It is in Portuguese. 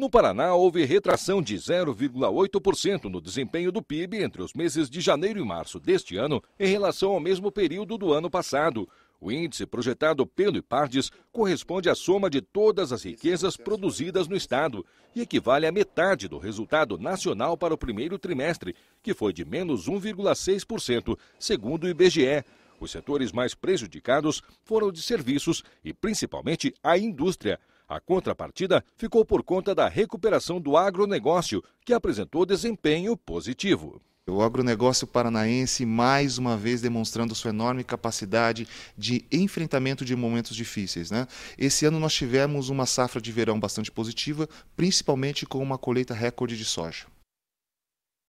No Paraná, houve retração de 0,8% no desempenho do PIB entre os meses de janeiro e março deste ano em relação ao mesmo período do ano passado. O índice projetado pelo IPARDES corresponde à soma de todas as riquezas produzidas no Estado e equivale à metade do resultado nacional para o primeiro trimestre, que foi de menos 1,6%, segundo o IBGE. Os setores mais prejudicados foram de serviços e principalmente a indústria, a contrapartida ficou por conta da recuperação do agronegócio, que apresentou desempenho positivo. O agronegócio paranaense, mais uma vez, demonstrando sua enorme capacidade de enfrentamento de momentos difíceis. Né? Esse ano nós tivemos uma safra de verão bastante positiva, principalmente com uma colheita recorde de soja.